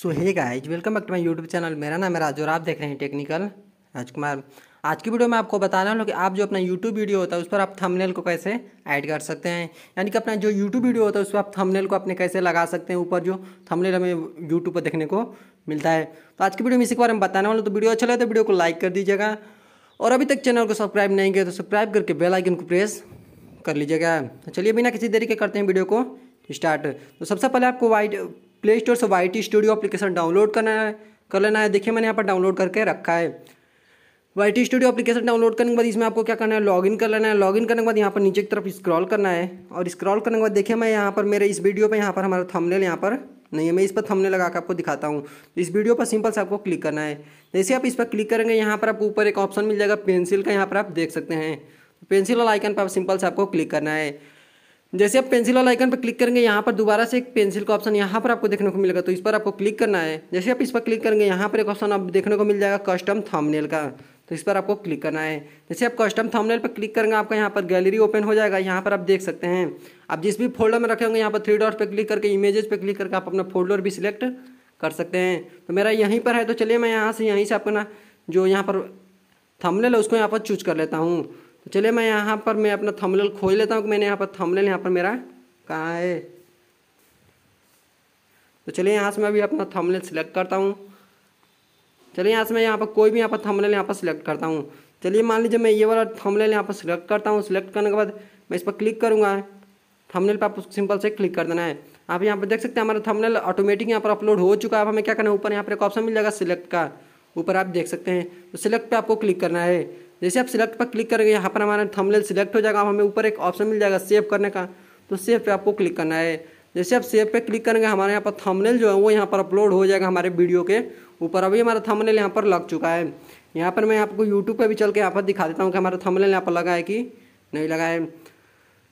so hey guys welcome back to my YouTube channel मेरा नाम है राज और आप देख रहे हैं टेक्निकल राजकुमार आज की वीडियो में आपको बता रहा हूँ कि आप जो अपना यूट्यूब वीडियो होता है उस पर आप थंबनेल को कैसे ऐड कर सकते हैं यानी कि अपना जो यूट्यूब वीडियो होता है उस पर आप थंबनेल को अपने कैसे लगा सकते हैं ऊपर जो थंबनेल हमें यूट्यूब पर देखने को मिलता है तो आज की वीडियो में इसी के बारे में बताने वाला तो वीडियो अच्छा लगे तो वीडियो को लाइक कर दीजिएगा और अभी तक चैनल को सब्सक्राइब नहीं किया तो सब्सक्राइब करके बेलाइकन को प्रेस कर लीजिएगा तो चलिए बिना किसी तरीके करते हैं वीडियो को स्टार्ट तो सबसे पहले आपको वाइट प्ले स्टोर से वाई स्टूडियो अप्लीकेशन डाउनलोड करना है कर लेना है देखिए मैंने यहाँ पर डाउनलोड करके रखा है Y T Studio application download करने के बाद इसमें आपको क्या करना है लॉगिन कर लेना है लॉगिन करने के बाद यहाँ पर नीचे की तरफ स्क्रॉल करना है और स्क्रॉल करने के बाद देखिए मैं यहाँ पर मेरे इस वीडियो पर यहाँ पर हमारा थंबनेल यहाँ पर नहीं है मैं इस पर थंबनेल लगा के आपको दिखाता हूँ तो इस वीडियो पर सिंपल से आपको क्लिक करना है जैसे आप इस पर क्लिक करेंगे यहाँ पर आपको ऊपर एक ऑप्शन मिल जाएगा पेंसिल का यहाँ पर आप देख सकते हैं पेंसिल वाला आइकन पर सिंपल से आपको क्लिक करना है जैसे आप पेंसिल वाला आइकन पर क्लिक करेंगे यहाँ पर दोबारा से एक पेंसिल का ऑप्शन यहाँ पर आपको देखने को मिलेगा तो इस पर आपको क्लिक करना है जैसे आप इस पर क्लिक करेंगे यहाँ पर एक ऑप्शन आप देखने को मिल जाएगा कस्टम थंबनेल का तो इस पर आपको क्लिक करना है जैसे आप कस्टम थंबनेल पर क्लिक करेंगे आपका यहाँ पर गैलरी ओपन हो जाएगा यहाँ पर आप देख सकते हैं आप जिस भी फोल्डर में रखे होंगे यहाँ पर थ्री डॉट पर क्लिक करके इमेजेस पर क्लिक करके आप अपना फोल्डर भी सिलेक्ट कर सकते हैं तो मेरा यहीं पर है तो चलिए मैं यहाँ से यहीं से अपना जो यहाँ पर थंबनेल है उसको यहाँ पर चूज कर लेता हूँ तो चलिए मैं यहाँ पर मैं अपना थमलेल खोज लेता हूँ कि मैंने यहाँ पर थमलेल यहाँ पर मेरा कहाँ है तो चलिए यहाँ से मैं अभी अपना थमलेल सिलेक्ट करता हूँ चलिए यहाँ से मैं यहाँ पर कोई भी यहाँ पर थमलेल यहाँ पर सिलेक्ट करता हूँ चलिए मान लीजिए मैं ये वाला थमलेल यहाँ पर सिलेक्ट करता हूँ सिलेक्ट करने के बाद मैं इस पर क्लिक करूँगा थमलेल पर आप सिंपल से क्लिक कर देना है आप यहाँ पर देख सकते हैं हमारा थमलेल ऑटोमेटिक यहाँ पर अपलोड हो चुका है अब हमें क्या करना है ऊपर यहाँ पर एक ऑप्शन मिल जाएगा सिलेक्ट का ऊपर आप देख सकते हैं तो सिलेक्ट पे आपको क्लिक करना है जैसे आप सिलेक्ट पर क्लिक करेंगे यहाँ पर हमारा थंबनेल सिलेक्ट हो जाएगा हमें ऊपर एक ऑप्शन मिल जाएगा सेव करने का तो सेव पे आपको क्लिक करना है जैसे आप सेव पे क्लिक करेंगे हमारे यहाँ पर थंबनेल जो है वो यहाँ पर अपलोड हो जाएगा हमारे वीडियो के ऊपर अभी हमारा थंबनेल यहाँ पर लग चुका है यहाँ पर मैं आपको यूट्यूब पर भी चल के यहाँ पर दिखा देता हूँ कि हमारा थंबनेल यहाँ पर लगा है कि नहीं लगा है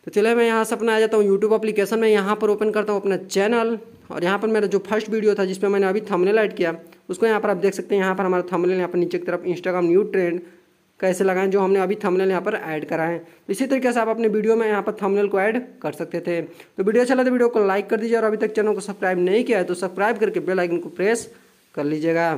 तो चलिए मैं यहाँ से अपना आ जाता हूँ यूट्यूब अप्लीकेशन में यहाँ पर ओपन करता हूँ अपना चैनल और यहाँ पर मेरा जो फर्स्ट वीडियो था जिसमें मैंने अभी थंबनेल ऐड किया उसको यहाँ पर आप देख सकते हैं यहाँ पर हमारा थंबनेल यहाँ पर नीचे की तरफ इंस्टाग्राम न्यू ट्रेंड कैसे लगाएं जो हमने अभी थंबनेल यहाँ पर ऐड करा है तो इसी तरीके से आप अपने वीडियो में यहाँ पर थंबनेल को ऐड कर सकते थे तो वीडियो अच्छा लगे तो वीडियो को लाइक कर दीजिए और अभी तक चैनल को सब्सक्राइब नहीं किया है तो सब्सक्राइब करके बेल आइकन को प्रेस कर लीजिएगा